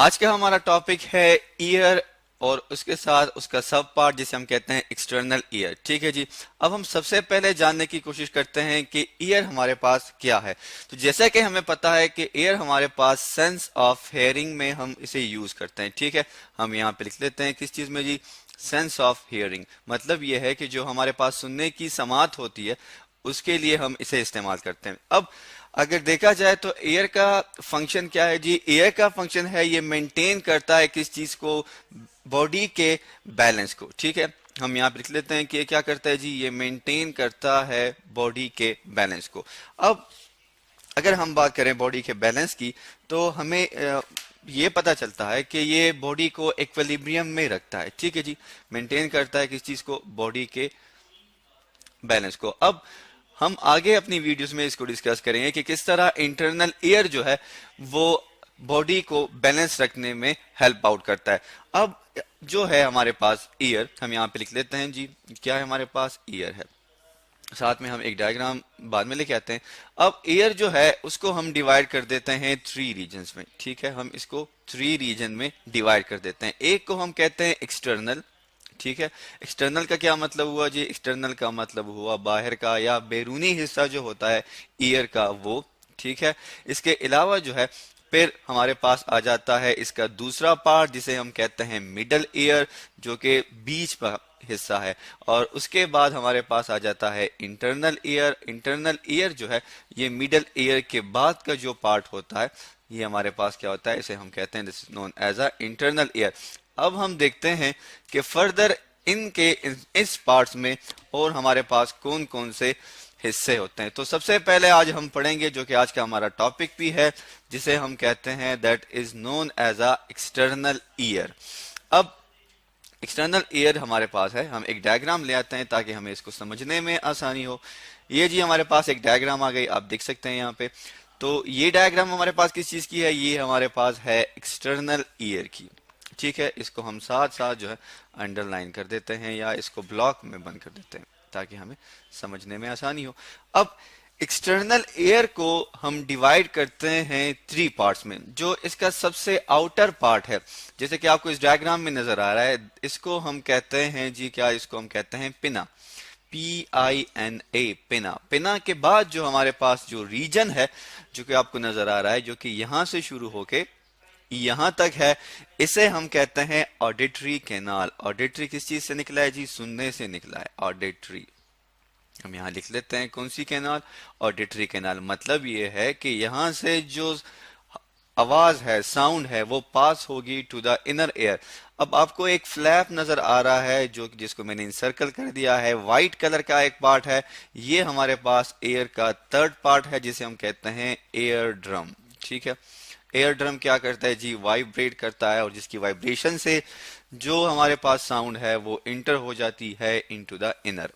आज का हमारा टॉपिक है ईयर और उसके साथ उसका सब पार्ट जिसे हम कहते हैं एक्सटर्नल ईयर ठीक है जी अब हम सबसे पहले जानने की कोशिश करते हैं कि ईयर हमारे पास क्या है तो जैसा कि हमें पता है कि ईयर हमारे पास सेंस ऑफ हेयरिंग में हम इसे यूज करते हैं ठीक है हम यहाँ पे लिख लेते हैं किस चीज में जी सेंस ऑफ हियरिंग मतलब यह है कि जो हमारे पास सुनने की समात होती है उसके लिए हम इसे इस्तेमाल करते हैं अब अगर देखा जाए तो एयर का फंक्शन क्या है जी एयर का फंक्शन है ये मेंटेन करता है किस चीज को बॉडी के बैलेंस को ठीक है हम पर लिख लेते हैं कि ये क्या करता है जी ये मेंटेन करता है बॉडी के बैलेंस को अब अगर हम बात करें बॉडी के बैलेंस की तो हमें ये पता चलता है कि ये बॉडी को इक्विलिब्रियम में रखता है ठीक है जी मेंटेन करता है किस चीज को बॉडी के बैलेंस को अब हम आगे अपनी वीडियोस में इसको डिस्कस करेंगे कि किस तरह इंटरनल एयर जो है वो बॉडी को बैलेंस रखने में हेल्प आउट करता है अब जो है हमारे पास ईयर हम यहाँ पे लिख लेते हैं जी क्या है हमारे पास ईयर है साथ में हम एक डायग्राम बाद में लेके आते हैं अब एयर जो है उसको हम डिवाइड कर देते हैं थ्री रीजन में ठीक है हम इसको थ्री रीजन में डिवाइड कर देते हैं एक को हम कहते हैं एक्सटर्नल ठीक है एक्सटर्नल का क्या मतलब हुआ जी एक्सटर्नल का मतलब हुआ बाहर का या बैरूनी हिस्सा जो होता है ईयर का वो ठीक है इसके अलावा जो है फिर हमारे पास आ जाता है इसका दूसरा पार्ट जिसे हम कहते हैं मिडल ईयर जो कि बीच पर हिस्सा है और उसके बाद हमारे पास आ जाता है इंटरनल ईयर इंटरनल ईयर जो है ये मिडल ईयर के बाद का जो पार्ट होता है ये हमारे पास क्या होता है इसे हम कहते हैं this is known as a internal ear अब हम देखते हैं कि फर्दर इनके इस पार्ट्स में और हमारे पास कौन कौन से हिस्से होते हैं तो सबसे पहले आज हम पढ़ेंगे जो कि आज का हमारा टॉपिक भी है जिसे हम कहते हैं that is known as a external ear अब एक्सटर्नल ईयर हमारे पास है हम एक डायग्राम ले आते हैं ताकि हमें इसको समझने में आसानी हो ये जी हमारे पास एक डायग्राम आ गई आप देख सकते हैं यहाँ पे तो ये डायग्राम हमारे पास किस चीज की है ये हमारे पास है एक्सटर्नल ईयर की ठीक है इसको हम साथ साथ जो है अंडरलाइन कर देते हैं या इसको ब्लॉक में बंद कर देते हैं ताकि हमें समझने में आसानी हो अब एक्सटर्नल एयर को हम डिवाइड करते हैं थ्री पार्ट्स में जो इसका सबसे आउटर पार्ट है जैसे कि आपको इस डायग्राम में नजर आ रहा है इसको हम कहते हैं जी क्या इसको हम कहते हैं पिना पी आई एन ए पिना पिना के बाद जो हमारे पास जो रीजन है जो कि आपको नजर आ रहा है जो कि यहां से शुरू होके यहां तक है इसे हम कहते हैं ऑडिटरी कैनाल ऑडिटरी किस चीज से निकला है जी सुनने से निकला है ऑडिटरी हम यहां लिख लेते हैं कौन सी कैनाल ऑडिटरी कैनाल मतलब ये है कि यहां से जो आवाज है साउंड है वो पास होगी टू द इनर एयर अब आपको एक फ्लैप नजर आ रहा है जो जिसको मैंने इंसर्कल कर दिया है वाइट कलर का एक पार्ट है ये हमारे पास एयर का थर्ड पार्ट है जिसे हम कहते हैं एयर ड्रम ठीक है एयर ड्रम क्या करता है जी वाइब्रेट करता है और जिसकी वाइब्रेशन से जो हमारे पास साउंड है वो इंटर हो जाती है इनटू द इनर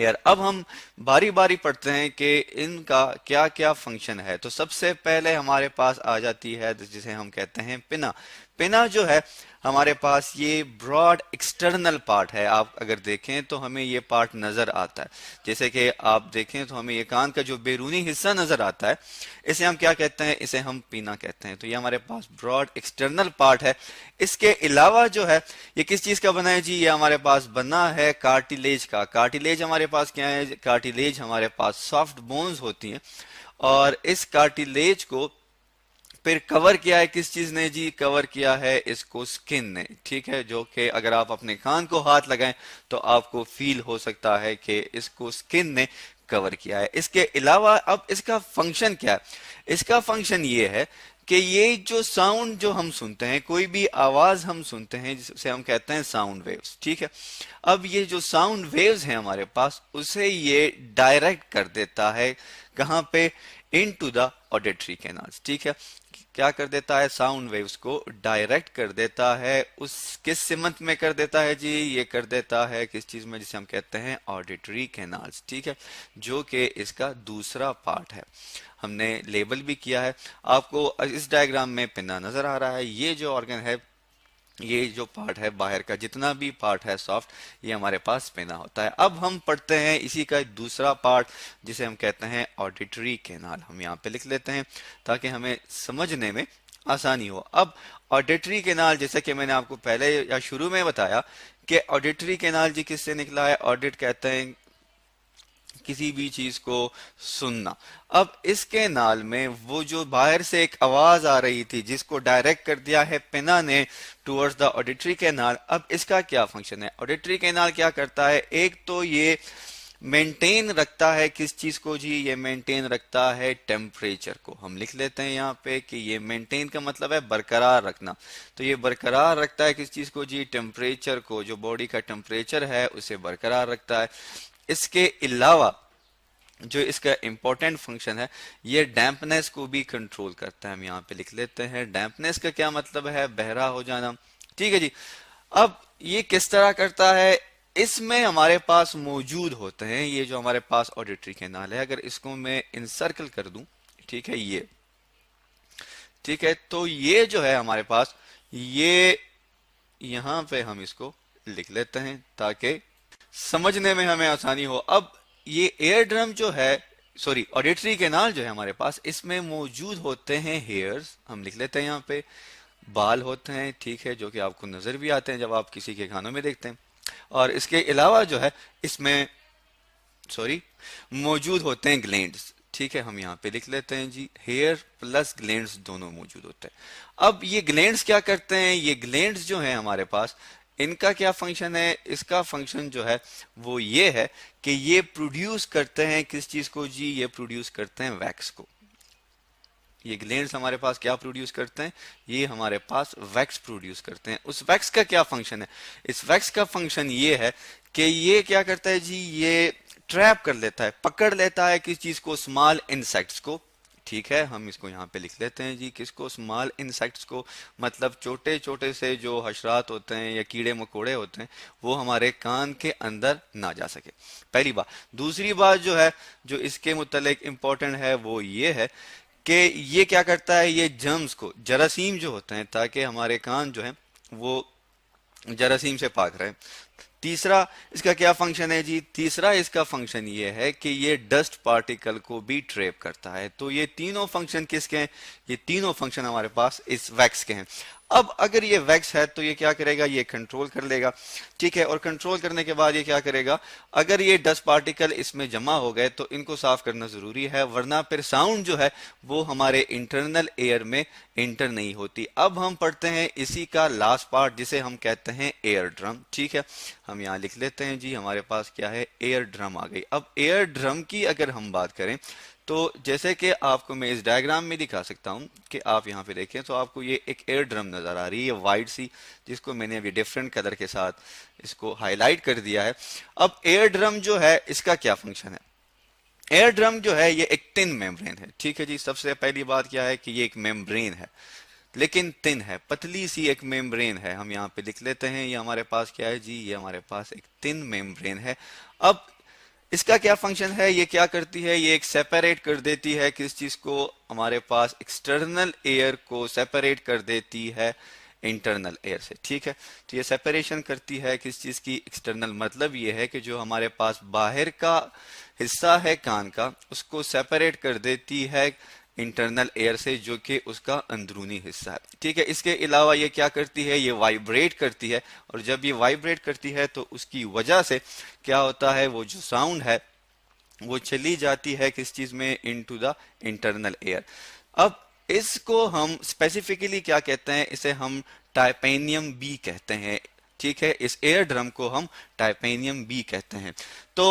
यार अब हम बारी बारी पढ़ते हैं कि इनका क्या क्या फंक्शन है तो सबसे पहले हमारे पास आ जाती है जिसे हम कहते हैं पिना पिना जो है हमारे पास ये ब्रॉड एक्सटर्नल पार्ट है आप अगर देखें तो हमें ये पार्ट नजर आता है जैसे कि आप देखें तो हमें ये कान का जो बैरूनी हिस्सा नजर आता है इसे हम क्या कहते हैं इसे हम पीना कहते हैं तो ये हमारे पास ब्रॉड एक्सटर्नल पार्ट है इसके अलावा जो है ये किस चीज का बना है जी ये हमारे पास बना है कार्टिलेज का कार्टिलेज हमारे पास क्या है कार्टिलेज हमारे पास सॉफ्ट बोन्स होती हैं और इस कार्टिलेज को फिर कवर किया है किस चीज ने जी कवर किया है इसको स्किन ने ठीक है जो कि अगर आप अपने कान को हाथ लगाएं तो आपको फील हो सकता है कि इसको स्किन ने कवर किया है इसके अलावा अब इसका फंक्शन क्या है इसका फंक्शन ये है कि ये जो साउंड जो हम सुनते हैं कोई भी आवाज हम सुनते हैं जिसे हम कहते हैं साउंड वेव्स ठीक है अब ये जो साउंड वेव्स हैं हमारे पास उसे ये डायरेक्ट कर देता है कहां पे into the auditory canals ठीक है क्या कर देता है साउंड वेव्स को डायरेक्ट कर देता है उस किस सिमंत में कर देता है जी ये कर देता है किस चीज में जिसे हम कहते हैं ऑडिटरी कैनाल्स ठीक है जो कि इसका दूसरा पार्ट है हमने लेबल भी किया है आपको इस डायग्राम में पिना नजर आ रहा है ये जो ऑर्गन है ये जो पार्ट है बाहर का जितना भी पार्ट है सॉफ्ट ये हमारे पास पहना होता है अब हम पढ़ते हैं इसी का दूसरा पार्ट जिसे हम कहते हैं ऑडिटरी कैनाल हम यहाँ पे लिख लेते हैं ताकि हमें समझने में आसानी हो अब ऑडिटरी कैनाल जैसा कि मैंने आपको पहले या शुरू में बताया कि ऑडिटरी कैनाल जी किससे निकला है ऑडिट कहते हैं किसी भी चीज को सुनना अब इसके नाल में वो जो बाहर से एक आवाज आ रही थी जिसको डायरेक्ट कर दिया है पिना ने टूवर्ड्स द ऑडिटरी कैनाल अब इसका क्या फंक्शन है ऑडिटरी कैनाल क्या करता है एक तो ये मेंटेन रखता है किस चीज को जी ये मेंटेन रखता है टेम्परेचर को हम लिख लेते हैं यहाँ पे कि ये मेंटेन का मतलब है बरकरार रखना तो ये बरकरार रखता है किस चीज को जी टेम्परेचर को जो बॉडी का टेम्परेचर है उसे बरकरार रखता है इसके अलावा जो इसका इंपॉर्टेंट फंक्शन है ये डैम्पनेस को भी कंट्रोल करता है हम यहाँ पे लिख लेते हैं डैम्पनेस का क्या मतलब है बहरा हो जाना ठीक है जी अब ये किस तरह करता है इसमें हमारे पास मौजूद होते हैं ये जो हमारे पास ऑडिटरी कैनाल है अगर इसको मैं इंसर्कल कर दूं ठीक है ये ठीक है तो ये जो है हमारे पास ये यहां पे हम इसको लिख लेते हैं ताकि समझने में हमें आसानी हो अब ये एयर ड्रम जो है सॉरी ऑडिटरी केनाल जो है हमारे पास इसमें मौजूद होते हैं हेयर्स हम लिख लेते हैं यहाँ पे बाल होते हैं ठीक है जो कि आपको नजर भी आते हैं जब आप किसी के खानों में देखते हैं और इसके अलावा जो है इसमें सॉरी मौजूद होते हैं ग्लैंड्स ठीक है हम यहाँ पे लिख लेते हैं जी हेयर प्लस ग्लैंड्स दोनों मौजूद होते हैं अब ये ग्लैंड्स क्या करते हैं ये ग्लैंड्स जो है हमारे पास इनका क्या फंक्शन है इसका फंक्शन जो है वो ये है कि ये प्रोड्यूस करते हैं किस चीज को जी ये प्रोड्यूस करते हैं वैक्स को ये ग्लैंड हमारे पास क्या प्रोड्यूस करते हैं ये हमारे पास वैक्स प्रोड्यूस करते हैं उस वैक्स का क्या फंक्शन है इस वैक्स का फंक्शन ये है कि ये क्या करता है जी ये ट्रैप कर लेता है पकड़ लेता है किस चीज को स्मॉल इंसेक्ट्स को ठीक है हम इसको यहाँ पे लिख लेते हैं जी किसको स्मॉल इंसेक्ट्स को मतलब छोटे छोटे से जो हशरात होते हैं या कीड़े मकोड़े होते हैं वो हमारे कान के अंदर ना जा सके पहली बात दूसरी बात जो है जो इसके मुतलक इम्पोर्टेंट है वो ये है कि ये क्या करता है ये जर्म्स को जरासीम जो होते हैं ताकि हमारे कान जो है वो जरासीम से पाक रहे तीसरा इसका क्या फंक्शन है जी तीसरा इसका फंक्शन ये है कि ये डस्ट पार्टिकल को भी ट्रेप करता है तो ये तीनों फंक्शन किसके हैं ये तीनों फंक्शन हमारे पास इस वैक्स के हैं अब अगर ये वैक्स है तो ये क्या करेगा ये कंट्रोल कर लेगा ठीक है और कंट्रोल करने के बाद ये क्या करेगा अगर ये डस्ट पार्टिकल इसमें जमा हो गए तो इनको साफ करना जरूरी है वरना फिर साउंड जो है वो हमारे इंटरनल एयर में इंटर नहीं होती अब हम पढ़ते हैं इसी का लास्ट पार्ट जिसे हम कहते हैं एयर ड्रम ठीक है हम यहाँ लिख लेते हैं जी हमारे पास क्या है एयर ड्रम आ गई अब एयर ड्रम की अगर हम बात करें तो जैसे कि आपको मैं इस डायग्राम में दिखा सकता हूं कि आप यहां पे देखें तो आपको ये एक एयर ड्रम नज़र आ रही है वाइट सी जिसको मैंने अभी डिफरेंट कलर के साथ इसको हाईलाइट कर दिया है अब एयर ड्रम जो है इसका क्या फंक्शन है एयर ड्रम जो है ये एक तिन मेम्ब्रेन है ठीक है जी सबसे पहली बात क्या है कि ये एक मेम्ब्रेन है लेकिन तिन है पतली सी एक मेम्ब्रेन है हम यहाँ पे लिख लेते हैं ये हमारे पास क्या है जी ये हमारे पास एक तिन मेम्ब्रेन है अब इसका क्या फंक्शन है ये क्या करती है ये एक सेपरेट कर देती है किस चीज को हमारे पास एक्सटर्नल एयर को सेपरेट कर देती है इंटरनल एयर से ठीक है तो ये सेपरेशन करती है किस चीज की एक्सटर्नल मतलब ये है कि जो हमारे पास बाहर का हिस्सा है कान का उसको सेपरेट कर देती है इंटरनल एयर से जो कि उसका अंदरूनी हिस्सा है ठीक है इसके अलावा ये क्या करती है ये वाइब्रेट करती है और जब ये वाइब्रेट करती है तो उसकी वजह से क्या होता है वो जो साउंड है वो चली जाती है किस चीज में टू द इंटरनल एयर अब इसको हम स्पेसिफिकली क्या कहते हैं इसे हम टाइपेनियम बी कहते हैं ठीक है इस एयर ड्रम को हम टाइपेनियम बी कहते हैं तो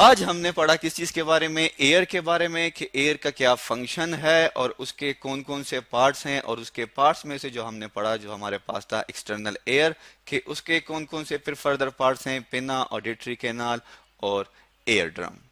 आज हमने पढ़ा किस चीज के बारे में एयर के बारे में कि एयर का क्या फंक्शन है और उसके कौन कौन से पार्ट्स हैं और उसके पार्ट्स में से जो हमने पढ़ा जो हमारे पास था एक्सटर्नल एयर कि उसके कौन कौन से फिर फर्दर पार्ट्स हैं पिना ऑडिटरी केनाल और एयर ड्रम